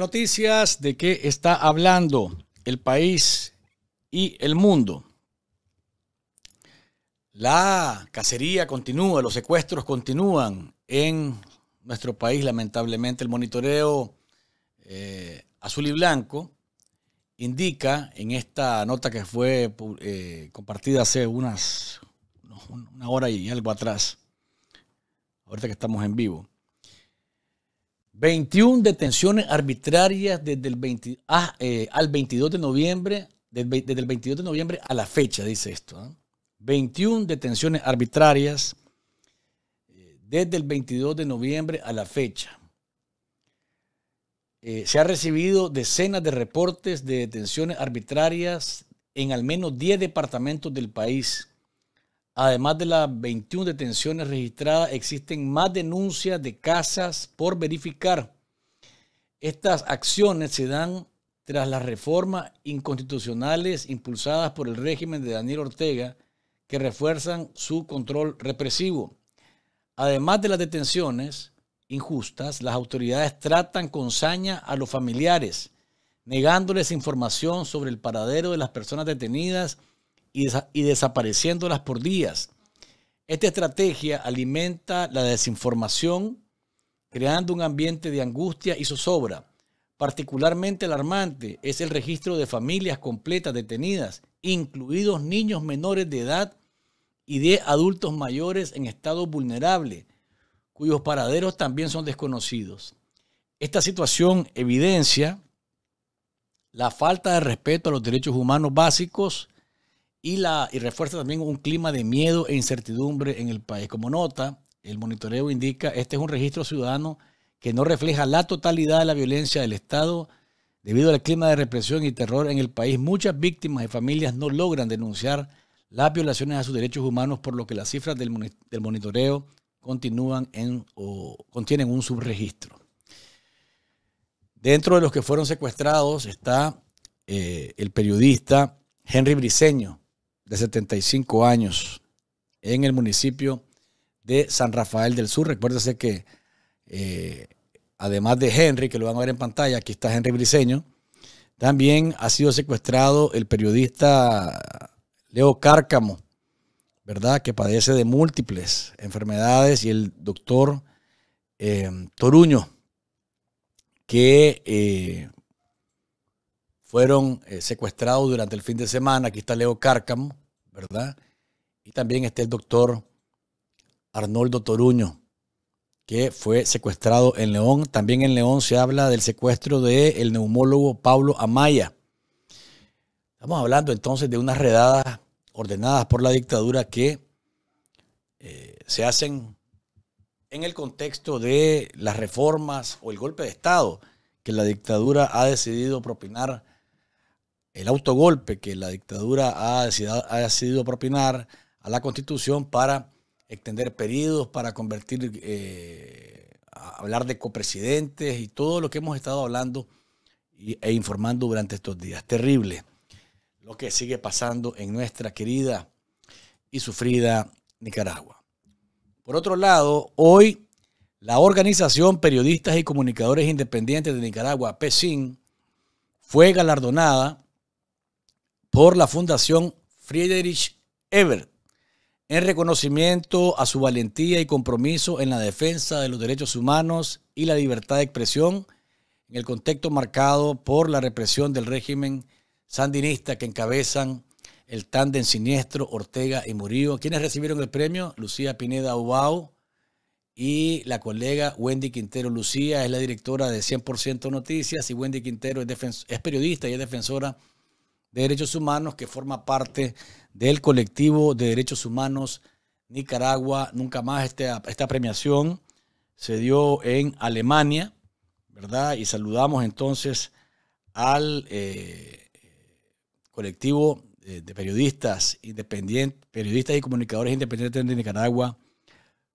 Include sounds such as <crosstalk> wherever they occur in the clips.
noticias de qué está hablando el país y el mundo. La cacería continúa, los secuestros continúan en nuestro país, lamentablemente. El monitoreo eh, azul y blanco indica en esta nota que fue eh, compartida hace unas una hora y algo atrás, ahorita que estamos en vivo, 21 detenciones arbitrarias desde el ah, eh, al 22 de noviembre, desde, 22 de noviembre a la fecha, dice esto. 21 ¿eh? detenciones arbitrarias eh, desde el 22 de noviembre a la fecha. se han recibido decenas de reportes de detenciones arbitrarias en al menos 10 departamentos del país. Además de las 21 detenciones registradas, existen más denuncias de casas por verificar. Estas acciones se dan tras las reformas inconstitucionales impulsadas por el régimen de Daniel Ortega que refuerzan su control represivo. Además de las detenciones injustas, las autoridades tratan con saña a los familiares, negándoles información sobre el paradero de las personas detenidas y, desapareciéndolas por días. Esta estrategia alimenta la desinformación, creando un ambiente de angustia y zozobra. Particularmente alarmante es el registro de familias completas detenidas, incluidos niños menores de edad y de adultos mayores en estado vulnerable, cuyos paraderos también son desconocidos. Esta situación evidencia la falta de respeto a los derechos humanos básicos y, la, y refuerza también un clima de miedo e incertidumbre en el país. Como nota, el monitoreo indica, este es un registro ciudadano que no refleja la totalidad de la violencia del Estado. Debido al clima de represión y terror en el país, muchas víctimas y familias no logran denunciar las violaciones a sus derechos humanos, por lo que las cifras del, monitoreo continúan en o contienen un subregistro. Dentro de los que fueron secuestrados está eh, el periodista Henry Briceño, de 75 años en el municipio de San Rafael del Sur. Recuérdese que eh, además de Henry, que lo van a ver en pantalla, aquí está Henry Briseño, también ha sido secuestrado el periodista Leo Cárcamo, ¿verdad? Que padece de múltiples enfermedades y el doctor eh, Toruño, que eh, fueron eh, secuestrados durante el fin de semana. Aquí está Leo Cárcamo, ¿verdad? Y también está el doctor Arnoldo Toruño, que fue secuestrado en León. También en León se habla del secuestro del neumólogo Pablo Amaya. Estamos hablando entonces de unas redadas ordenadas por la dictadura que eh, se hacen en el contexto de las reformas o el golpe de Estado que la dictadura ha decidido propinar el autogolpe que la dictadura ha decidido, ha propinar a la constitución para extender periodos, para convertir, eh, hablar de copresidentes y todo lo que hemos estado hablando e informando durante estos días. Terrible lo que sigue pasando en nuestra querida y sufrida Nicaragua. Por otro lado, hoy la Organización Periodistas y Comunicadores Independientes de Nicaragua, PESIN, fue galardonada por la Fundación Friedrich Ebert en reconocimiento a su valentía y compromiso en la defensa de los derechos humanos y la libertad de expresión en el contexto marcado por la represión del régimen sandinista que encabezan el tándem siniestro Ortega y Murillo. quienes recibieron el premio? Lucía Pineda Ubao y la colega Wendy Quintero. Lucía es la directora de 100% Noticias y Wendy Quintero es, es periodista y es defensora Derechos Humanos que forma parte del colectivo de Derechos Humanos Nicaragua. Nunca más esta, esta premiación se dio en Alemania, ¿verdad? Y saludamos entonces al eh, colectivo de periodistas independientes, periodistas y comunicadores independientes de Nicaragua,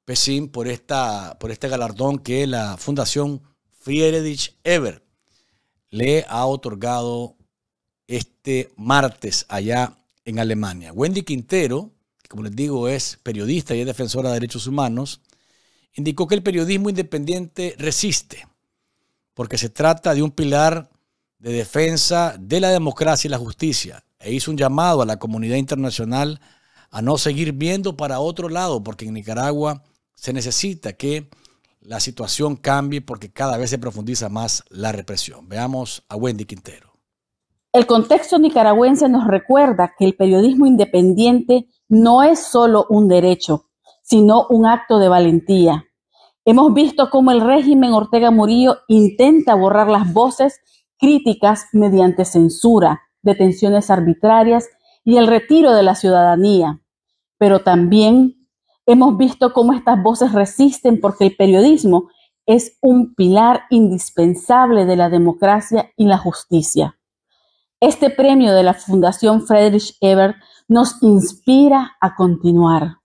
PESIM, por, esta, por este galardón que la Fundación Friedrich Ever le ha otorgado este martes allá en Alemania. Wendy Quintero, como les digo es periodista y es defensora de derechos humanos, indicó que el periodismo independiente resiste, porque se trata de un pilar de defensa de la democracia y la justicia, e hizo un llamado a la comunidad internacional a no seguir viendo para otro lado, porque en Nicaragua se necesita que la situación cambie porque cada vez se profundiza más la represión. Veamos a Wendy Quintero. El contexto nicaragüense nos recuerda que el periodismo independiente no es solo un derecho, sino un acto de valentía. Hemos visto cómo el régimen Ortega Murillo intenta borrar las voces críticas mediante censura, detenciones arbitrarias y el retiro de la ciudadanía. Pero también hemos visto cómo estas voces resisten porque el periodismo es un pilar indispensable de la democracia y la justicia. Este premio de la Fundación Friedrich Ebert nos inspira a continuar.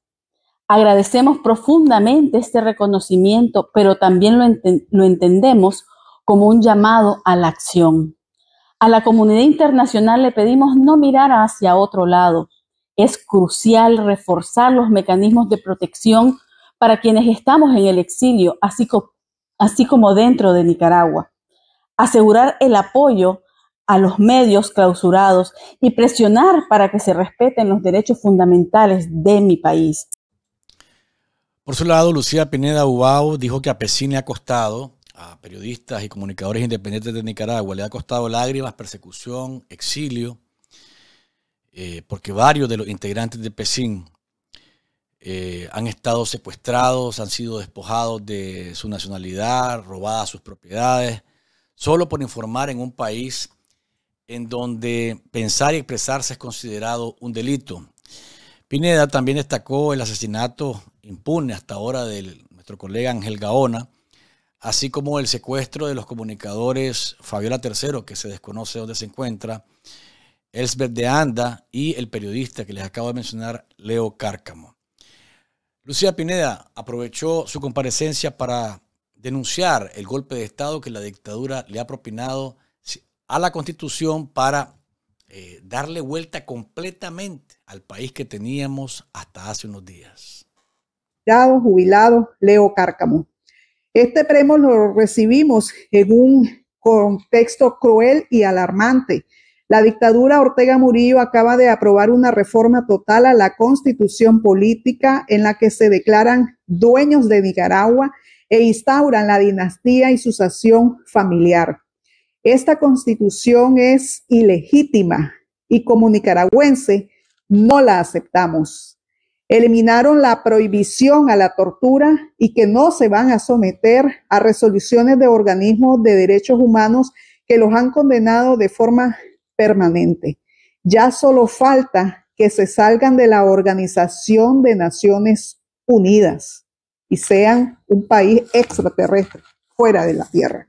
Agradecemos profundamente este reconocimiento, pero también lo, entendemos como un llamado a la acción. A la comunidad internacional le pedimos no mirar hacia otro lado. Es crucial reforzar los mecanismos de protección para quienes estamos en el exilio, así como dentro de Nicaragua. Asegurar el apoyo a los medios clausurados y presionar para que se respeten los derechos fundamentales de mi país. Por su lado, Lucía Pineda Ubao dijo que a Pesín le ha costado, a periodistas y comunicadores independientes de Nicaragua, le ha costado lágrimas, persecución, exilio, eh, porque varios de los integrantes de Pesín eh, han estado secuestrados, han sido despojados de su nacionalidad, robadas sus propiedades, solo por informar en un país en donde pensar y expresarse es considerado un delito. Pineda también destacó el asesinato impune hasta ahora de nuestro colega Ángel Gaona, así como el secuestro de los comunicadores Fabiola Tercero, que se desconoce dónde se encuentra, Elsbeth de Anda y el periodista que les acabo de mencionar, Leo Cárcamo. Lucía Pineda aprovechó su comparecencia para denunciar el golpe de Estado que la dictadura le ha propinado a la constitución para eh, darle vuelta completamente al país que teníamos hasta hace unos días. Jubilado Leo Cárcamo. Este premio lo recibimos en un contexto cruel y alarmante. La dictadura Ortega Murillo acaba de aprobar una reforma total a la constitución política en la que se declaran dueños de Nicaragua e instauran la dinastía y su sucesión familiar. Esta constitución es ilegítima y como nicaragüense no la aceptamos. Eliminaron la prohibición a la tortura y que no se van a someter a resoluciones de organismos de derechos humanos que los han condenado de forma permanente. Ya solo falta que se salgan de la Organización de Naciones Unidas y sean un país extraterrestre, fuera de la Tierra.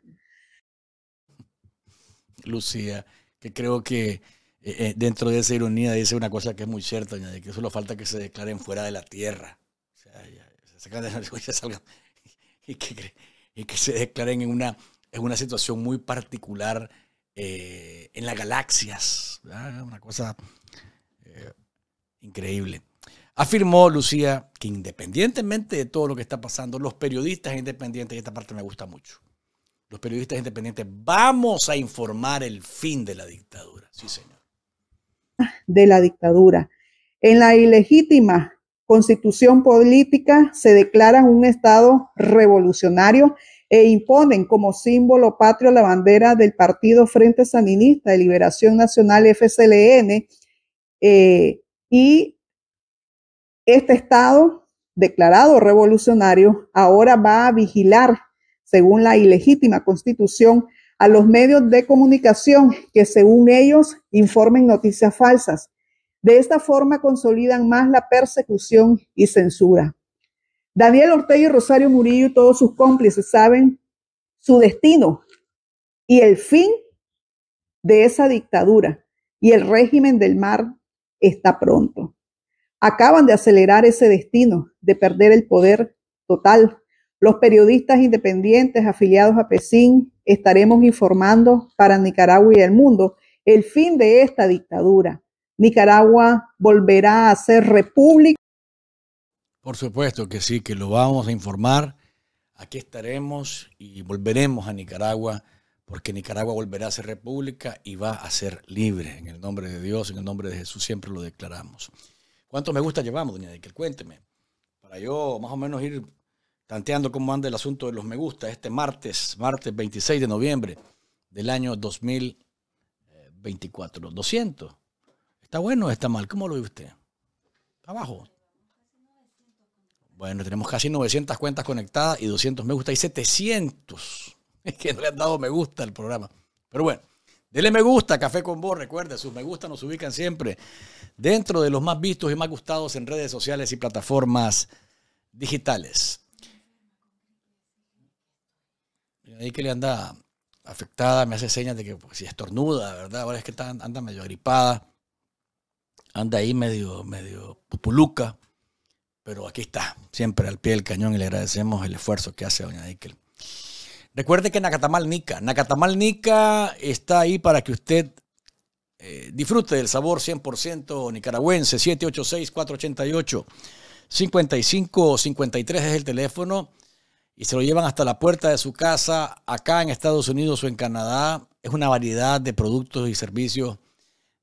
Lucía, que creo que eh, eh, dentro de esa ironía dice una cosa que es muy cierta, que solo falta que se declaren fuera de la tierra. O sea, se y que, se declaren en una, en una situación muy particular eh, en las galaxias. Una cosa increíble. Afirmó Lucía que independientemente de todo lo que está pasando, los periodistas independientes, y esta parte me gusta mucho, los periodistas independientes, vamos a informar el fin de la dictadura. Sí, señor. De la dictadura. En la ilegítima constitución política se declara un Estado revolucionario e imponen como símbolo patrio la bandera del Partido Frente Saninista de Liberación Nacional FCLN eh, y este Estado declarado revolucionario ahora va a vigilar según la ilegítima constitución, a los medios de comunicación que, según ellos, informen noticias falsas. De esta forma consolidan más la persecución y censura. Daniel Ortega y Rosario Murillo y todos sus cómplices saben su destino y el fin de esa dictadura y el régimen del mar está pronto. Acaban de acelerar ese destino, de perder el poder total los periodistas independientes afiliados a PECIN estaremos informando para Nicaragua y el mundo el fin de esta dictadura. Nicaragua volverá a ser república. Por supuesto que sí, que lo vamos a informar. Aquí estaremos y volveremos a Nicaragua porque Nicaragua volverá a ser república y va a ser libre. En el nombre de Dios, en el nombre de Jesús, siempre lo declaramos. ¿Cuánto me gusta llevamos, doña que Cuénteme. Para yo más o menos ir tanteando cómo anda el asunto de los me gusta este martes, martes 26 de noviembre del año 2024. 200. ¿Está bueno o está mal? ¿Cómo lo ve usted? Abajo. Bueno, tenemos casi 900 cuentas conectadas y 200 me gusta. y 700. <laughs> que no le han dado me gusta al programa. Pero bueno, dele me gusta, Café con Vos. Recuerde, sus me gusta nos ubican siempre dentro de los más vistos y más gustados en redes sociales y plataformas digitales. ahí que le anda afectada, me hace señas de que si pues, si estornuda, ¿verdad? Ahora es que anda medio gripada, anda ahí medio, medio pupuluca, pero aquí está, siempre al pie del cañón y le agradecemos el esfuerzo que hace doña Ikel. Recuerde que Nacatamal Nica, Nacatamal Nica está ahí para que usted eh, disfrute del sabor 100% nicaragüense, 786-488-5553 es el teléfono y se lo llevan hasta la puerta de su casa, acá en Estados Unidos o en Canadá. Es una variedad de productos y servicios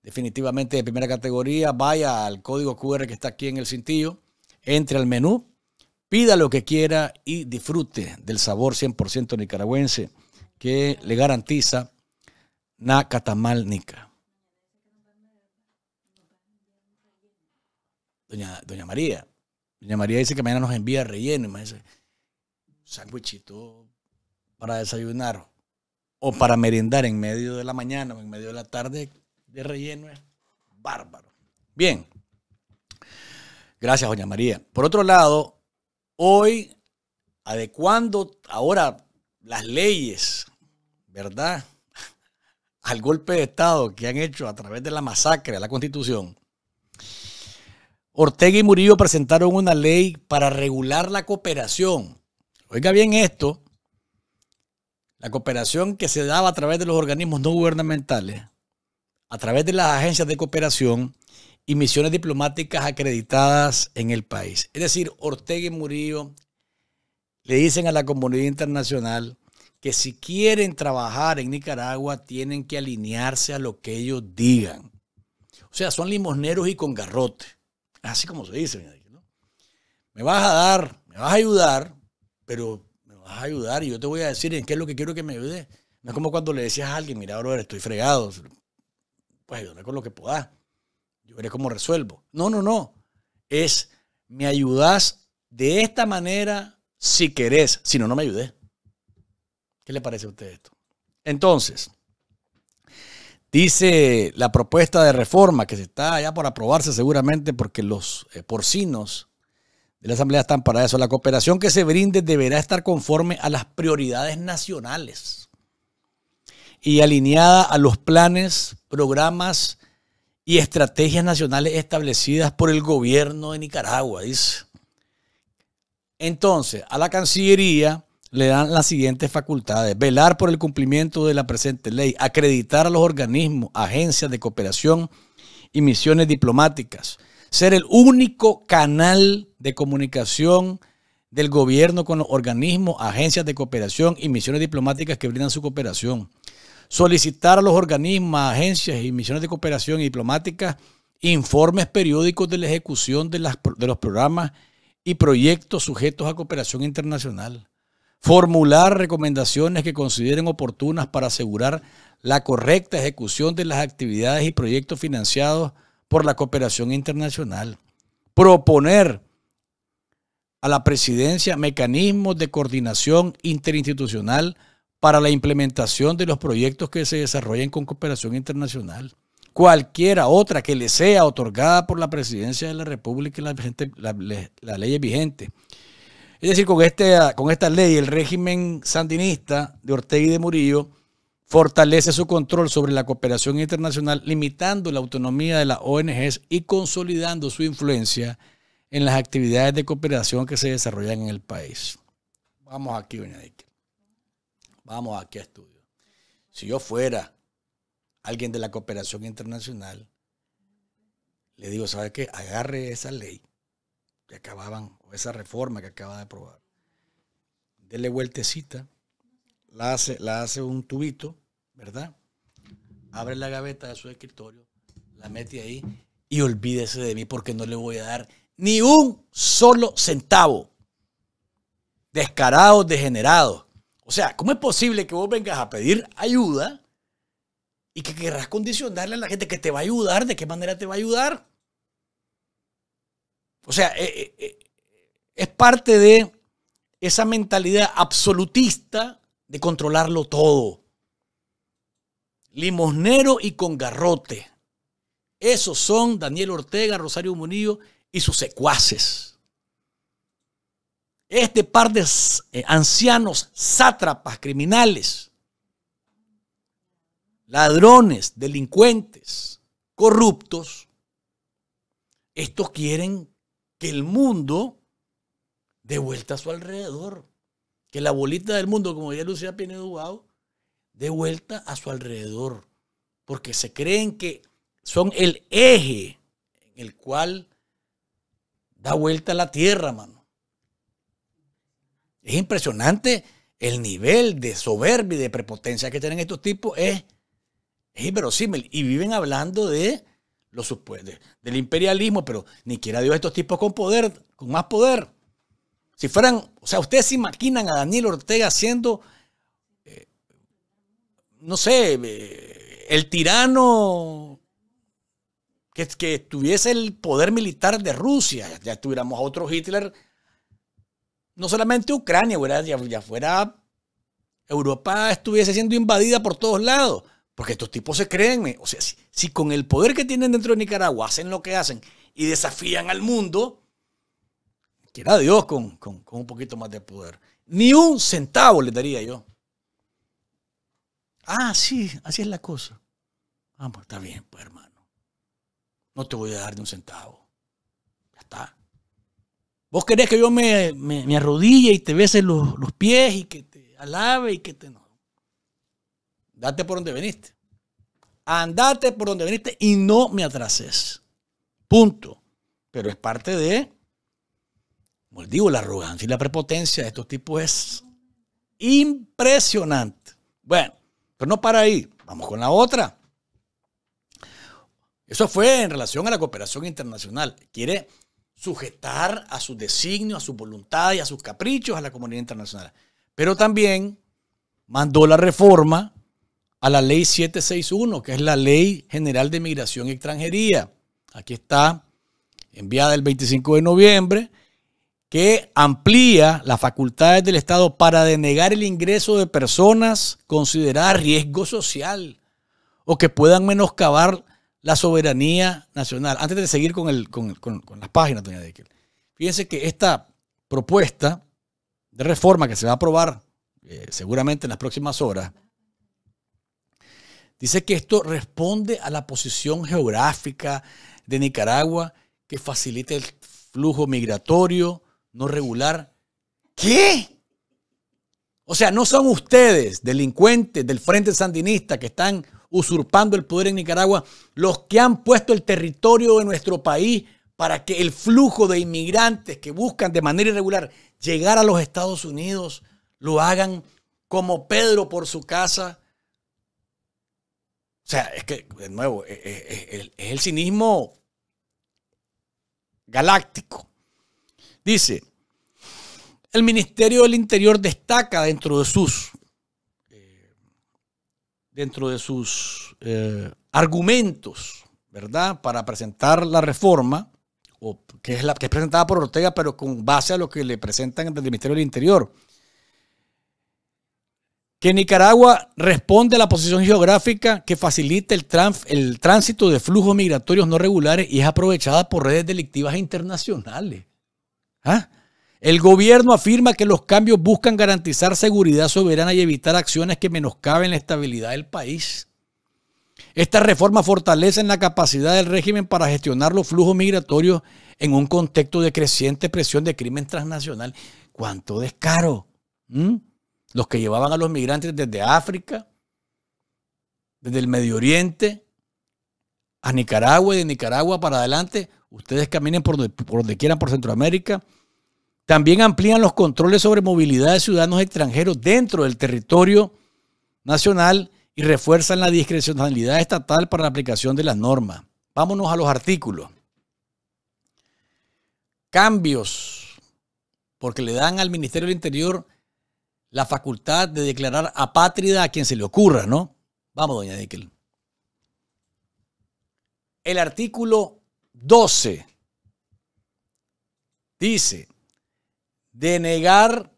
definitivamente de primera categoría. Vaya al código QR que está aquí en el cintillo, entre al menú, pida lo que quiera y disfrute del sabor 100% nicaragüense que le garantiza Nacatamal Nica. Doña, María. Doña María dice que mañana nos envía relleno. dice sándwichito para desayunar o para merendar en medio de la mañana o en medio de la tarde de relleno es bárbaro. Bien. Gracias, doña María. Por otro lado, hoy, adecuando ahora las leyes, ¿verdad? <laughs> Al golpe de Estado que han hecho a través de la masacre a la Constitución, Ortega y Murillo presentaron una ley para regular la cooperación Oiga bien esto, la cooperación que se daba a través de los organismos no gubernamentales, a través de las agencias de cooperación y misiones diplomáticas acreditadas en el país. Es decir, Ortega y Murillo le dicen a la comunidad internacional que si quieren trabajar en Nicaragua tienen que alinearse a lo que ellos digan. O sea, son limosneros y con garrote, así como se dice. ¿no? Me vas a dar, me vas a ayudar, pero me vas a ayudar y yo te voy a decir en qué es lo que quiero que me ayudes. No es como cuando le decías a alguien, mira, brother, estoy fregado, pues ayúdame con lo que puedas. Yo veré cómo resuelvo. No, no, no. Es, me ayudas de esta manera si querés, si no, no me ayudes. ¿Qué le parece a usted esto? Entonces, dice la propuesta de reforma que se está ya por aprobarse seguramente porque los eh, porcinos la Asamblea están para eso. La cooperación que se brinde deberá estar conforme a las prioridades nacionales y alineada a los planes, programas y estrategias nacionales establecidas por el gobierno de Nicaragua, dice. Entonces, a la Cancillería le dan las siguientes facultades. Velar por el cumplimiento de la presente ley, acreditar a los organismos, agencias de cooperación y misiones diplomáticas, ser el único canal de comunicación del gobierno con los organismos, agencias de cooperación y misiones diplomáticas que brindan su cooperación. Solicitar a los organismos, agencias y misiones de cooperación y diplomáticas informes periódicos de la ejecución de, de los programas y proyectos sujetos a cooperación internacional. Formular recomendaciones que consideren oportunas para asegurar la correcta ejecución de las actividades y proyectos financiados por la cooperación internacional. Proponer a la presidencia mecanismos de coordinación interinstitucional para la implementación de los proyectos que se desarrollen con cooperación internacional. Cualquiera otra que le sea otorgada por la presidencia de la República y la, ley vigente. Es decir, con, este, con esta ley, el régimen sandinista de Ortega y de Murillo fortalece su control sobre la cooperación internacional, limitando la autonomía de las ONGs y consolidando su influencia en las actividades de cooperación que se desarrollan en el país. Vamos aquí, Eike. Vamos aquí a estudio. Si yo fuera alguien de la cooperación internacional, le digo, ¿sabe qué? Agarre esa ley que acababan, o esa reforma que acaba de aprobar. Dele vueltecita, la hace, la hace un tubito ¿verdad? Abre la gaveta de su escritorio, la mete ahí y olvídese de mí porque no le voy a dar ni un solo centavo. Descarado, degenerado O sea, ¿cómo es posible que vos vengas a pedir ayuda y que querrás condicionarle a la gente que te va a ayudar? ¿De qué manera te va a ayudar? O sea, eh, eh, eh, es parte de esa mentalidad absolutista de controlarlo todo limosnero y con garrote. Esos son Daniel Ortega, Rosario Munillo y sus secuaces. Este par de eh, ancianos sátrapas, criminales, ladrones, delincuentes, corruptos, estos quieren que el mundo dé vuelta a su alrededor. Que la bolita del mundo, como diría Lucía Pinedo de vuelta a su alrededor, porque se creen que son el eje en el cual da vuelta la Tierra, mano. Es impresionante el nivel de soberbia y de prepotencia que tienen estos tipos, es, inverosímil. Y viven hablando de del imperialismo, pero ni quiera Dios estos tipos con poder, con más poder. Si fueran, o sea, ustedes se imaginan a Daniel Ortega siendo no sé, eh, el tirano que, que tuviese el poder militar de Rusia, ya, tuviéramos a otro Hitler, no solamente Ucrania, ya, ya fuera Europa estuviese siendo invadida por todos lados. Porque estos tipos se creen, eh, o sea, si, con el poder que tienen dentro de Nicaragua hacen lo que hacen y desafían al mundo, quiera Dios con, con un poquito más de poder. Ni un centavo le daría yo. Ah, sí, así es la cosa. Vamos, ah, pues, está bien, pues hermano. No te voy a dar ni un centavo. Ya está. Vos querés que yo me, me, arrodille y te bese los, pies y que te alabe y que te no. Date por donde veniste. Andate por donde veniste y no me atrases. Punto. Pero es parte de, como les digo, la arrogancia y la prepotencia de estos tipos es impresionante. Bueno, pero no para ahí, vamos con la otra. Eso fue en relación a la cooperación internacional. Quiere sujetar a su designio, a su voluntad y a sus caprichos a la comunidad internacional. Pero también mandó la reforma a la ley 761, que es la ley general de migración y extranjería. Aquí está, enviada el 25 de noviembre que amplía las facultades del Estado para denegar el ingreso de personas consideradas riesgo social o que puedan menoscabar la soberanía nacional. Antes de seguir con, el, con, con, las páginas, doña Dekel, fíjense que esta propuesta de reforma que se va a aprobar eh, seguramente en las próximas horas, dice que esto responde a la posición geográfica de Nicaragua que facilita el flujo migratorio, no regular. ¿Qué? O sea, no son ustedes, delincuentes del Frente Sandinista, que están usurpando el poder en Nicaragua, los que han puesto el territorio de nuestro país para que el flujo de inmigrantes que buscan de manera irregular llegar a los Estados Unidos lo hagan como Pedro por su casa. O sea, es que, de nuevo, eh, eh, eh, es, el cinismo galáctico. Dice, el Ministerio del Interior destaca dentro de sus, eh, dentro de sus eh, argumentos, ¿verdad? Para presentar la reforma, que, es la, que es presentada por Ortega, pero con base a lo que le presentan desde el Ministerio del Interior que Nicaragua responde a la posición geográfica que facilita el, tránsito de flujos migratorios no regulares y es aprovechada por redes delictivas internacionales. ¿Ah? El gobierno afirma que los cambios buscan garantizar seguridad soberana y evitar acciones que menoscaben la estabilidad del país. Estas reformas fortalecen la capacidad del régimen para gestionar los flujos migratorios en un contexto de creciente presión de crimen transnacional. ¡Cuánto descaro! ¿Mm? Los que llevaban a los migrantes desde África, desde el Medio Oriente, a Nicaragua y de Nicaragua para adelante, Ustedes caminen por donde, quieran por Centroamérica. También amplían los controles sobre movilidad de ciudadanos extranjeros dentro del territorio nacional y refuerzan la discrecionalidad estatal para la aplicación de las normas. Vámonos a los artículos. Cambios, porque le dan al Ministerio del Interior la facultad de declarar apátrida a quien se le ocurra, ¿no? Vamos, doña Dickel. El artículo 12 dice, denegar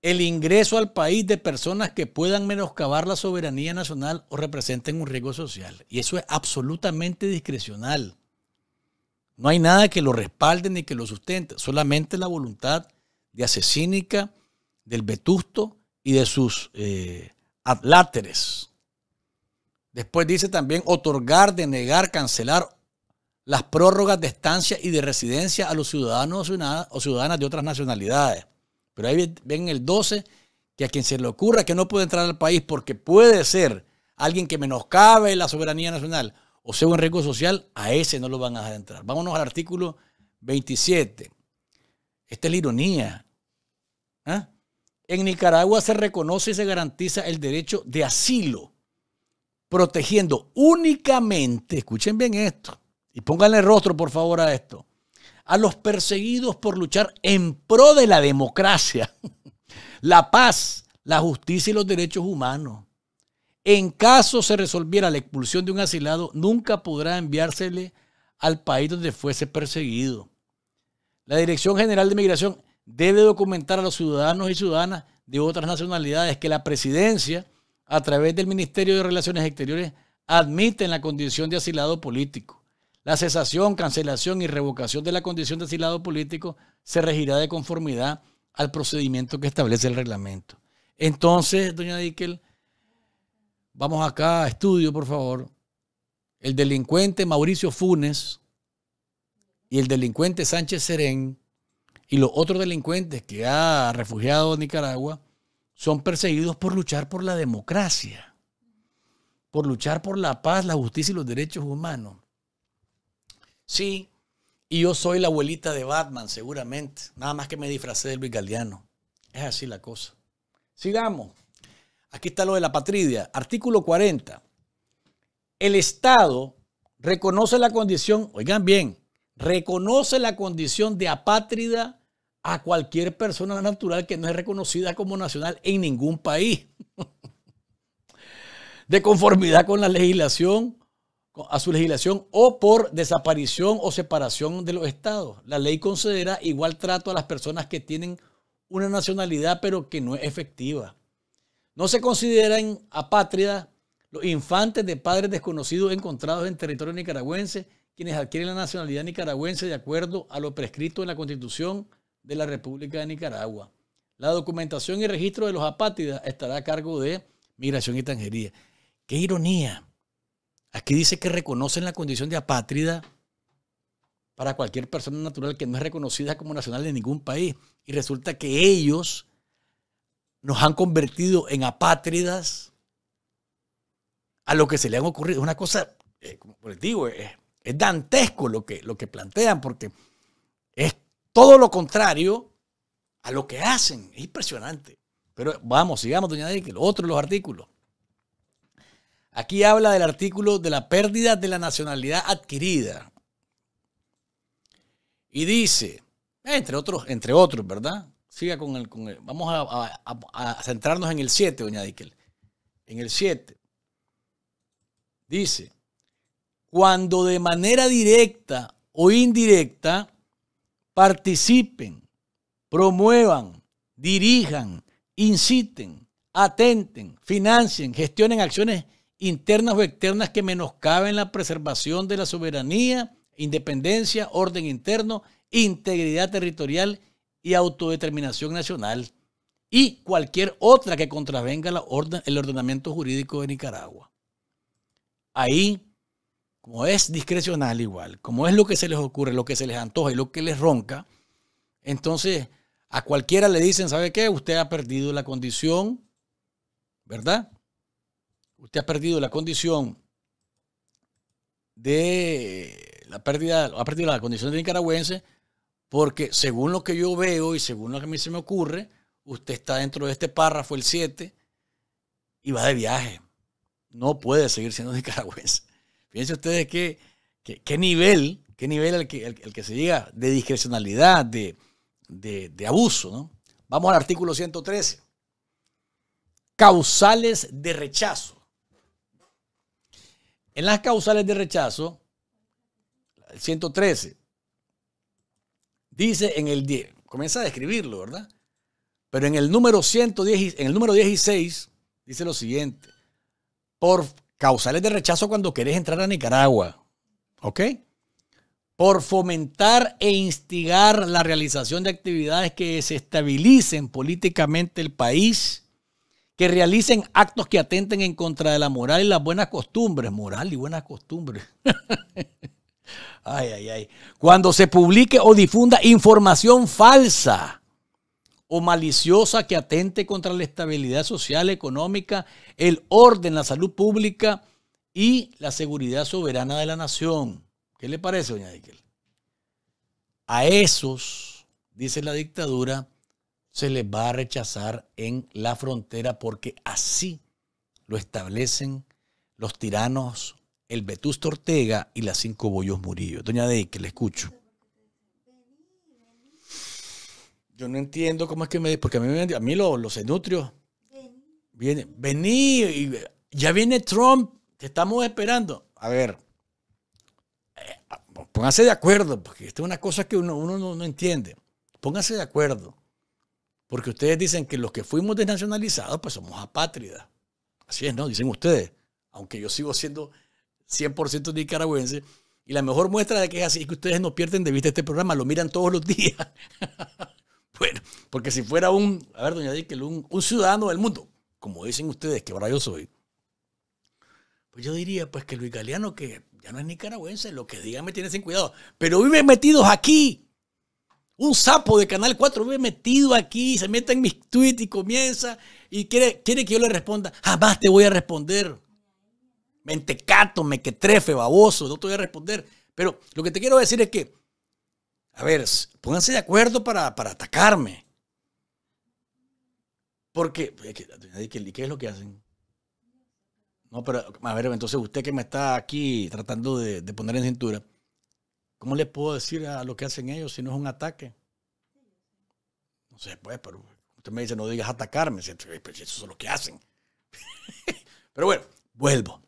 el ingreso al país de personas que puedan menoscabar la soberanía nacional o representen un riesgo social. Y eso es absolutamente discrecional. No hay nada que lo respalde ni que lo sustente, solamente la voluntad de Asesínica, del Vetusto y de sus eh, Después dice también otorgar, denegar, cancelar las prórrogas de estancia y de residencia a los ciudadanos o ciudadanas de otras nacionalidades. Pero ahí ven el 12, que a quien se le ocurra que no puede entrar al país porque puede ser alguien que menoscabe la soberanía nacional o sea un riesgo social, a ese no lo van a dejar entrar. Vámonos al artículo 27. Esta es la ironía. ¿ah? En Nicaragua se reconoce y se garantiza el derecho de asilo, protegiendo únicamente, escuchen bien esto, y pónganle rostro por favor a esto, a los perseguidos por luchar en pro de la democracia, <laughs> la paz, la justicia y los derechos humanos. En caso se resolviera la expulsión de un asilado, nunca podrá enviársele al país donde fuese perseguido. La Dirección General de Migración debe documentar a los ciudadanos y ciudadanas de otras nacionalidades que la presidencia, a través del Ministerio de Relaciones Exteriores, admite en la condición de asilado político. La cesación, cancelación y revocación de la condición de asilado político se regirá de conformidad al procedimiento que establece el reglamento. Entonces, doña Dickel, vamos acá a estudio, por favor. El delincuente Mauricio Funes y el delincuente Sánchez Serén y los otros delincuentes que ha refugiado Nicaragua son perseguidos por luchar por la democracia, por luchar por la paz, la justicia y los derechos humanos. Sí. Y yo soy la abuelita de Batman, seguramente. Nada más que me disfracé de Luis Galdiano. Es así la cosa. Sigamos. Aquí está lo de la patria. Artículo 40. El Estado reconoce la condición, oigan bien, reconoce la condición de apátrida a cualquier persona natural que no es reconocida como nacional en ningún país. <laughs> De conformidad con la legislación a su legislación o por desaparición o separación de los estados. La ley considera igual trato a las personas que tienen una nacionalidad pero que no es efectiva. No se consideran apátridas los infantes de padres desconocidos encontrados en territorio nicaragüense, quienes adquieren la nacionalidad nicaragüense de acuerdo a lo prescrito en la Constitución de la República de Nicaragua. La documentación y registro de los apátridas estará a cargo de Migración y Tangería. ¡Qué ironía! Aquí dice que reconocen la condición de apátrida para cualquier persona natural que no es reconocida como nacional de ningún país. Y resulta que ellos nos han convertido en apátridas a lo que se le han ocurrido. Es una cosa, eh, como les digo, eh, es, dantesco lo que, lo que plantean, porque es todo lo contrario a lo que hacen. Es impresionante. Pero vamos, sigamos, doña díaz que lo otro, los artículos. Aquí habla del artículo de la pérdida de la nacionalidad adquirida. Y dice, entre otros, entre otros, ¿verdad? Siga con el. Con vamos a, centrarnos en el 7, doña Dickel. En el 7. Dice, cuando de manera directa o indirecta participen, promuevan, dirijan, inciten, atenten, financien, gestionen acciones internas o externas que menoscaben la preservación de la soberanía, independencia, orden interno, integridad territorial y autodeterminación nacional, y cualquier otra que contravenga orden, el ordenamiento jurídico de Nicaragua. Ahí, como es discrecional igual, como es lo que se les ocurre, lo que se les antoja y lo que les ronca, entonces a cualquiera le dicen, ¿sabe qué? Usted ha perdido la condición, ¿verdad? usted ha perdido la condición de la pérdida, ha perdido la condición de nicaragüense, porque según lo que yo veo y según lo que a mí se me ocurre, usted está dentro de este párrafo, el 7, y va de viaje. No puede seguir siendo <laughs> nicaragüense. Fíjense ustedes qué, qué, nivel, qué nivel el que, que se diga, de discrecionalidad, de, de abuso. ¿no? Vamos al artículo 113. Causales de rechazo. En las causales de rechazo, el 113, dice en el 10, comienza a describirlo, ¿verdad? Pero en el número 110, en el número 16, dice lo siguiente: por causales de rechazo cuando querés entrar a Nicaragua, ¿ok? Por fomentar e instigar la realización de actividades que desestabilicen políticamente el país que realicen actos que atenten en contra de la moral y las buenas costumbres. Moral y buenas costumbres. <laughs> ay, ay, ay. Cuando se publique o difunda información falsa o maliciosa que atente contra la estabilidad social, económica, el orden, la salud pública y la seguridad soberana de la nación. ¿Qué le parece, doña Díquel? A esos, dice la dictadura, se les va a rechazar en la frontera porque así lo establecen los tiranos, el Vetusto Ortega y las cinco bollos Murillo. Doña Dey, que le escucho. Yo no entiendo cómo es que me... Porque a mí, los, los enutrios... vení, ya viene Trump, te estamos esperando. A ver, eh, ah, pónganse de acuerdo, porque esto es una cosa que uno, no, no entiende. póngase de acuerdo. Porque ustedes dicen que los que fuimos desnacionalizados, pues somos apátridas. Así es, ¿no? Dicen ustedes. Aunque yo sigo siendo 100% nicaragüense. Y la mejor muestra de que es así es que ustedes no pierden de vista este programa, lo miran todos los días. <laughs> bueno, porque si fuera un, a ver, doña que un, ciudadano del mundo, como dicen ustedes, que ahora yo soy, pues yo diría, pues que Luis Galeano, que ya no es nicaragüense, lo que digan me tiene sin cuidado. Pero viven metidos aquí, un sapo de Canal 4 ve metido aquí, se mete en mis tweets y comienza y quiere, quiere que yo le responda. Jamás te voy a responder. Mentecato, mequetrefe, baboso, no te voy a responder. Pero lo que te quiero decir es que, a ver, pónganse de acuerdo para, atacarme. Porque, ¿qué es lo que hacen? No, pero, a ver, entonces usted que me está aquí tratando de poner en cintura, ¿Cómo le puedo decir a lo que hacen ellos si no es un ataque? No sé, pues, pero usted me dice, no digas atacarme. Pues, eso es lo que hacen. <laughs> pero bueno, vuelvo.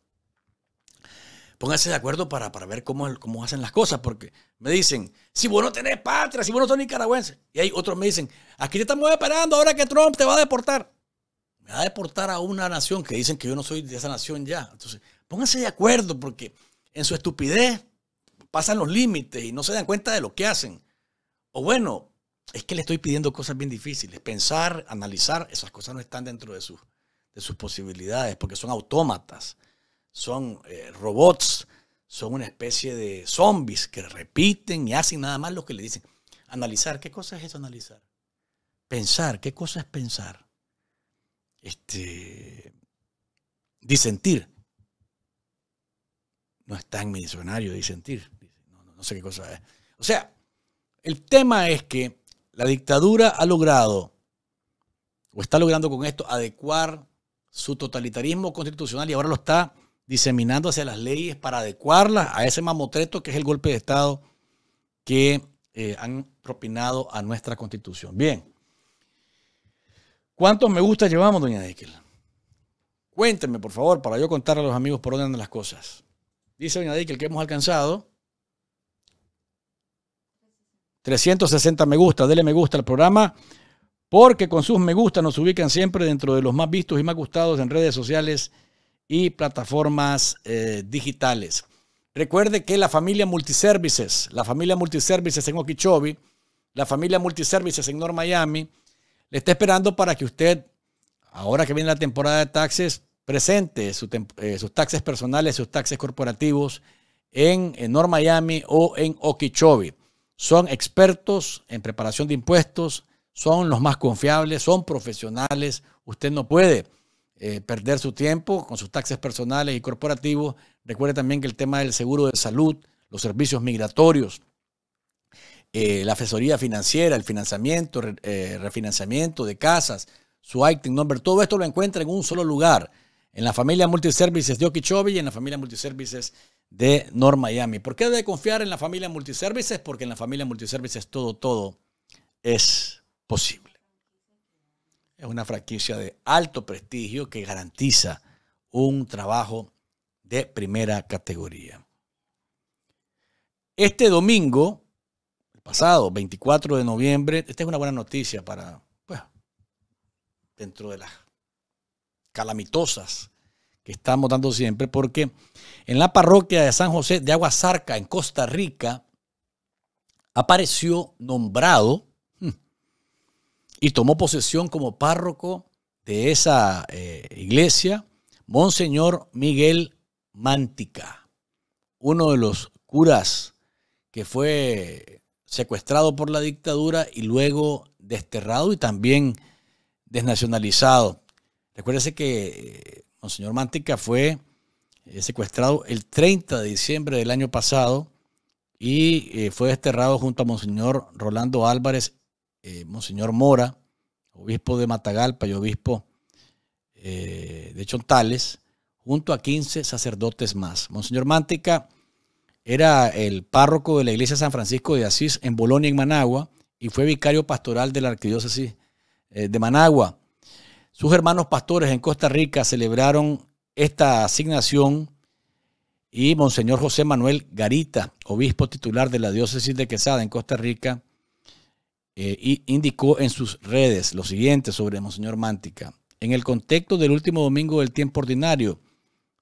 Pónganse de acuerdo para, para ver cómo, cómo hacen las cosas, porque me dicen, si vos no tenés patria, si vos no sos nicaragüense. Y hay otros me dicen, aquí te estamos esperando ahora que Trump te va a deportar. Me va a deportar a una nación que dicen que yo no soy de esa nación ya. Entonces, pónganse de acuerdo, porque en su estupidez pasan los límites y no se dan cuenta de lo que hacen. O bueno, es que le estoy pidiendo cosas bien difíciles. Pensar, analizar, esas cosas no están dentro de sus, de sus posibilidades porque son autómatas, son eh, robots, son una especie de zombies que repiten y hacen nada más lo que le dicen. Analizar, ¿qué cosa es eso analizar? Pensar, ¿qué cosa es pensar? Este, disentir. No está en mi diccionario disentir no sé qué cosa es. O sea, el tema es que la dictadura ha logrado, o está logrando con esto, adecuar su totalitarismo constitucional y ahora lo está diseminando hacia las leyes para adecuarlas a ese mamotreto que es el golpe de Estado que eh, han propinado a nuestra constitución. Bien. ¿Cuántos me gusta llevamos, doña Dekel? Cuéntenme, por favor, para yo contarle a los amigos por dónde andan las cosas. Dice doña Dekel que hemos alcanzado 360 me gusta, dele me gusta al programa, porque con sus me gusta nos ubican siempre dentro de los más vistos y más gustados en redes sociales y plataformas eh, digitales. Recuerde que la familia Multiservices, la familia Multiservices en Okeechobee, la familia Multiservices en North Miami, le está esperando para que usted, ahora que viene la temporada de taxes, presente eh, sus taxes personales, sus taxes corporativos en, en North Miami o en Okeechobee son expertos en preparación de impuestos, son los más confiables, son profesionales. Usted no puede eh, perder su tiempo con sus taxes personales y corporativos. Recuerde también que el tema del seguro de salud, los servicios migratorios, eh, la asesoría financiera, el financiamiento, eh, refinanciamiento de casas, su ITIN e number, todo esto lo encuentra en un solo lugar, en la familia Multiservices de Okeechobee y en la familia Multiservices de North Miami. ¿Por qué debe confiar en la familia Multiservices? Porque en la familia Multiservices todo, todo es posible. Es una franquicia de alto prestigio que garantiza un trabajo de primera categoría. Este domingo, el pasado 24 de noviembre, esta es una buena noticia para, dentro de las calamitosas que estamos dando siempre, porque en la parroquia de San José de Aguazarca en Costa Rica, apareció nombrado hmm, y tomó posesión como párroco de esa eh, iglesia, Monseñor Miguel Mántica, uno de los curas que fue secuestrado por la dictadura y luego desterrado y también desnacionalizado. Recuérdese que eh, Monseñor Mántica fue eh, secuestrado el 30 de diciembre del año pasado y eh, fue desterrado junto a Monseñor Rolando Álvarez, eh, Monseñor Mora, obispo de Matagalpa y obispo de Chontales, junto a 15 sacerdotes más. Monseñor Mántica era el párroco de la iglesia San Francisco de Asís en Bolonia, en Managua, y fue vicario pastoral de la arquidiócesis de Managua. Sus hermanos pastores en Costa Rica celebraron esta asignación y Monseñor José Manuel Garita, obispo titular de la diócesis de Quesada en Costa Rica, eh, indicó en sus redes lo siguiente sobre Monseñor Mántica. En el contexto del último domingo del tiempo ordinario,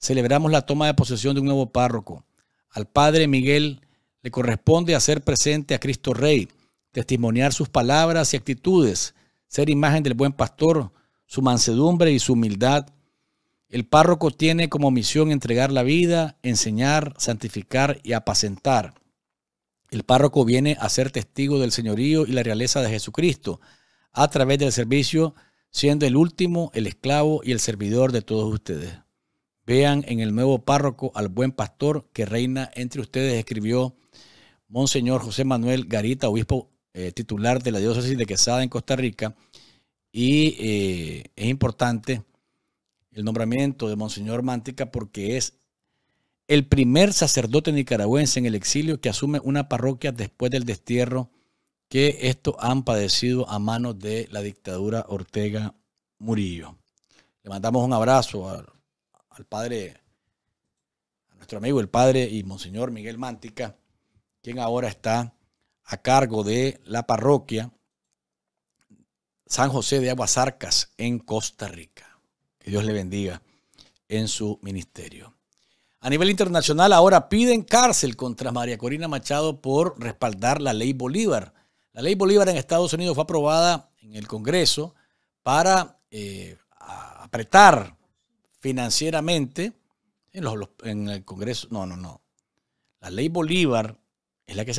celebramos la toma de posesión de un nuevo párroco. Al Padre Miguel le corresponde hacer presente a Cristo Rey, testimoniar sus palabras y actitudes, ser imagen del buen pastor, su mansedumbre y su humildad. El párroco tiene como misión entregar la vida, enseñar, santificar y apacentar. El párroco viene a ser testigo del señorío y la realeza de Jesucristo a través del servicio, siendo el último, el esclavo y el servidor de todos ustedes. Vean en el nuevo párroco al buen pastor que reina entre ustedes, escribió Monseñor José Manuel Garita, obispo eh, titular de la diócesis de Quesada en Costa Rica, y eh, es importante el nombramiento de Monseñor Mántica porque es el primer sacerdote nicaragüense en el exilio que asume una parroquia después del destierro que estos han padecido a manos de la dictadura Ortega Murillo. Le mandamos un abrazo al padre, a nuestro amigo el padre y Monseñor Miguel Mántica, quien ahora está a cargo de la parroquia San José de Aguasarcas en Costa Rica. Que Dios le bendiga en su ministerio. A nivel internacional ahora piden cárcel contra María Corina Machado por respaldar la ley Bolívar. La ley Bolívar en Estados Unidos fue aprobada en el Congreso para eh, apretar financieramente en, el Congreso. No, no, no. La ley Bolívar es la que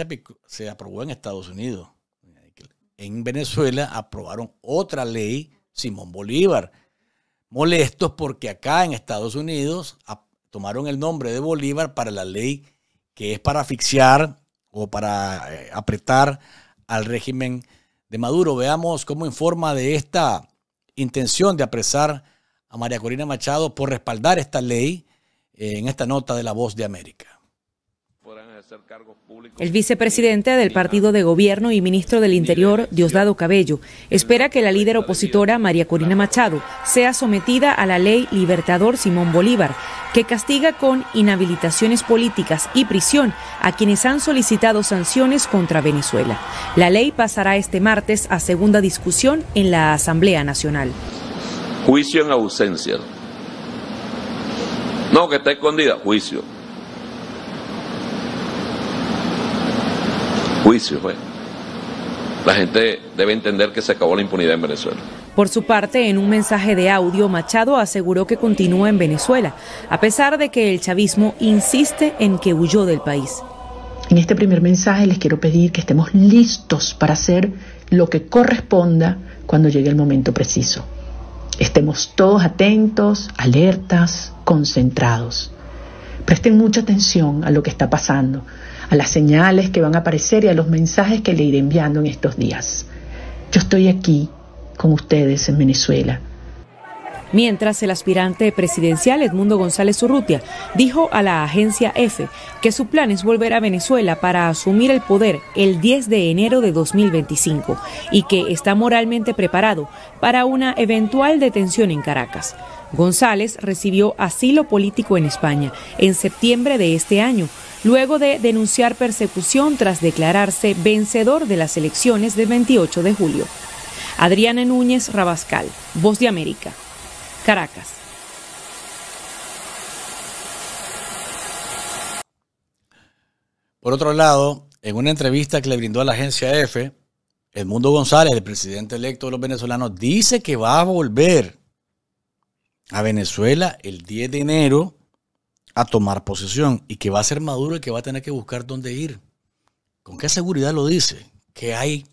se aprobó en Estados Unidos en Venezuela aprobaron otra ley Simón Bolívar, molestos porque acá en Estados Unidos tomaron el nombre de Bolívar para la ley que es para asfixiar o para eh, apretar al régimen de Maduro. Veamos cómo informa de esta intención de apresar a María Corina Machado por respaldar esta ley eh, en esta nota de La Voz de América. El vicepresidente del Partido de Gobierno y ministro del Interior, Diosdado Cabello, espera que la líder opositora María Corina Machado sea sometida a la ley Libertador Simón Bolívar, que castiga con inhabilitaciones políticas y prisión a quienes han solicitado sanciones contra Venezuela. La ley pasará este martes a segunda discusión en la Asamblea Nacional. Juicio en ausencia. No, que está escondida, juicio. juicio. fue. Pues. La gente debe entender que se acabó la impunidad en Venezuela. Por su parte, en un mensaje de audio, Machado aseguró que continúa en Venezuela, a pesar de que el chavismo insiste en que huyó del país. En este primer mensaje les quiero pedir que estemos listos para hacer lo que corresponda cuando llegue el momento preciso. Estemos todos atentos, alertas, concentrados. Presten mucha atención a lo que está pasando, a las señales que van a aparecer y a los mensajes que le iré enviando en estos días. Yo estoy aquí con ustedes en Venezuela. Mientras el aspirante presidencial Edmundo González Urrutia dijo a la agencia EFE que su plan es volver a Venezuela para asumir el poder el 10 de enero de 2025 y que está moralmente preparado para una eventual detención en Caracas. González recibió asilo político en España en septiembre de este año luego de denunciar persecución tras declararse vencedor de las elecciones del 28 de julio. Adriana Núñez Rabascal, Voz de América, Caracas. Por otro lado, en una entrevista que le brindó a la agencia EFE, Edmundo González, el presidente electo de los venezolanos, dice que va a volver a Venezuela el 10 de enero a tomar posesión y que va a ser Maduro y que va a tener que buscar dónde ir. ¿Con qué seguridad lo dice? que hay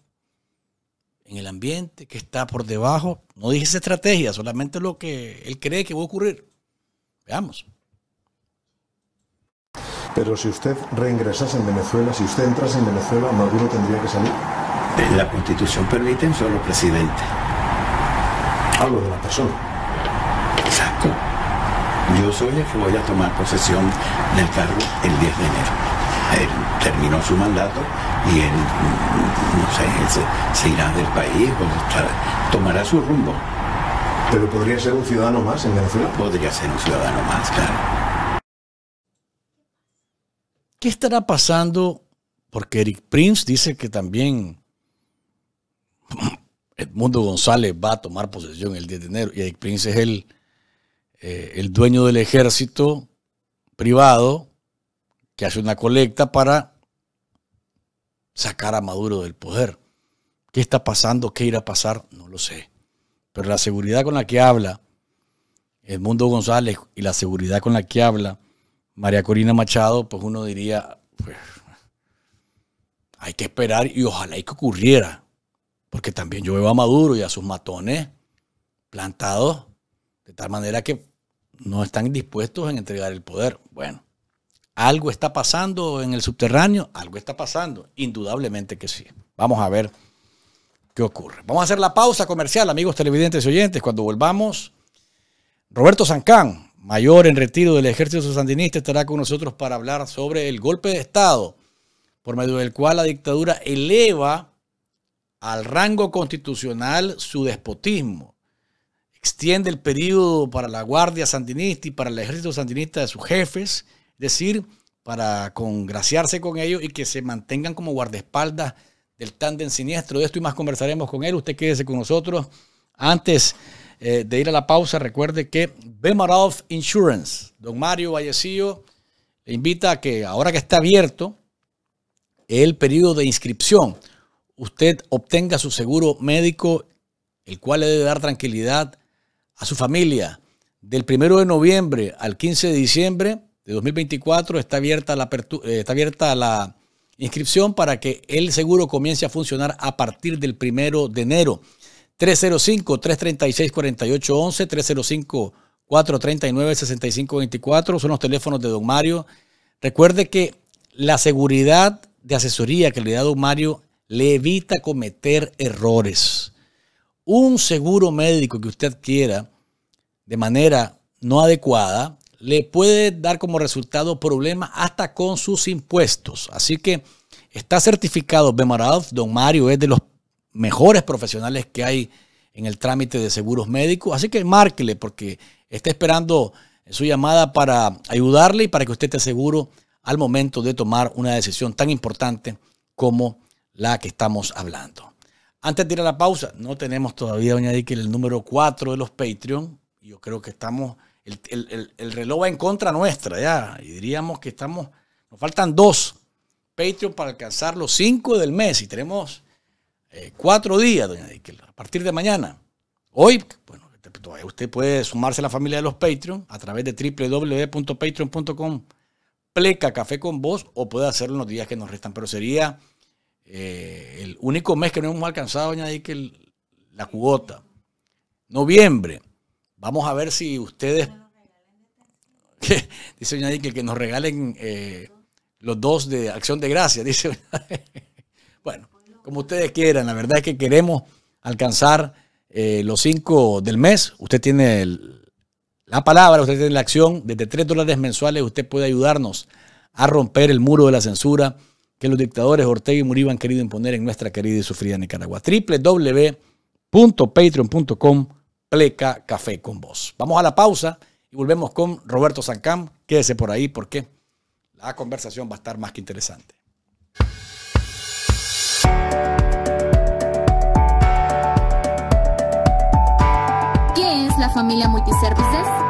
en el ambiente? que está por debajo? No dije esa estrategia, solamente lo que él cree que va a ocurrir. Veamos. Pero si usted reingresase en Venezuela, si usted entrase en Venezuela, Maduro tendría que salir. La constitución permite solo presidente. algo de la persona. Yo soy el que voy a tomar posesión del cargo el 10 de enero él terminó su mandato y él, mm, no sé, él se, irá del país pues, tomará su rumbo. Pero podría ser un ciudadano más en Venezuela. Podría ser un ciudadano más, claro. ¿Qué estará pasando? Porque Eric Prince dice que también Edmundo González va a tomar posesión el 10 de enero y Eric Prince es el eh, el dueño del ejército privado que hace una colecta para sacar a Maduro del poder. ¿Qué está pasando? ¿Qué irá a pasar? No lo sé. Pero la seguridad con la que habla Edmundo González y la seguridad con la que habla María Corina Machado, pues uno diría, pues, hay que esperar y ojalá y que ocurriera. Porque también yo veo a Maduro y a sus matones plantados de tal manera que no están dispuestos a entregar el poder. Bueno, algo está pasando en el subterráneo, algo está pasando, indudablemente que sí. Vamos a ver qué ocurre. Vamos a hacer la pausa comercial, amigos televidentes y oyentes, cuando volvamos. Roberto Sancán, mayor en retiro del ejército sandinista, estará con nosotros para hablar sobre el golpe de Estado, por medio del cual la dictadura eleva al rango constitucional su despotismo extiende el periodo para la Guardia Sandinista y para el Ejército Sandinista de sus jefes, es decir, para congraciarse con ellos y que se mantengan como guardaespaldas del tándem siniestro. De esto y más conversaremos con él. Usted quédese con nosotros. Antes eh, de ir a la pausa, recuerde que Bemarov Insurance, don Mario Vallecillo, le invita a que ahora que está abierto el periodo de inscripción, usted obtenga su seguro médico, el cual le debe dar tranquilidad a su familia. Del 1 de noviembre al 15 de diciembre de 2024 está abierta la, eh, está abierta la inscripción para que el seguro comience a funcionar a partir del 1 de enero. 305-336-4811, 305-439-6524 son los teléfonos de don Mario. Recuerde que la seguridad de asesoría que le da don Mario le evita cometer errores un seguro médico que usted quiera de manera no adecuada, le puede dar como resultado problemas hasta con sus impuestos. Así que está certificado Bemarov. Don Mario es de los mejores profesionales que hay en el trámite de seguros médicos. Así que márquele porque está esperando su llamada para ayudarle y para que usted esté seguro al momento de tomar una decisión tan importante como la que estamos hablando. Antes de ir a la pausa, no tenemos todavía, doña que el número 4 de los Patreon. Yo creo que estamos, el, reloj va en contra nuestra ya. Y diríamos que estamos, nos faltan dos Patreon para alcanzar los 5 del mes. Y tenemos eh, cuatro días, doña a partir de mañana. Hoy, bueno, usted puede sumarse a la familia de los Patreon a través de www.patreon.com pleca café con vos o puede hacerlo en los días que nos restan. Pero sería eh, el único mes que no hemos alcanzado doña que la cuota. Noviembre. Vamos a ver si ustedes. <laughs> dice doña que nos regalen eh, los dos de Acción de Gracia. <laughs> Dice Bueno, como ustedes quieran. La verdad es que queremos alcanzar eh, los cinco del mes. Usted tiene la palabra, usted tiene la acción. Desde tres dólares mensuales usted puede ayudarnos a romper el muro de la censura que los dictadores Ortega y Murillo han querido imponer en nuestra querida y sufrida Nicaragua. www.patreon.com pleca café con vos. Vamos a la pausa y volvemos con Roberto Sancam. Quédese por ahí porque la conversación va a estar más que interesante. ¿Qué es la familia Multiservices?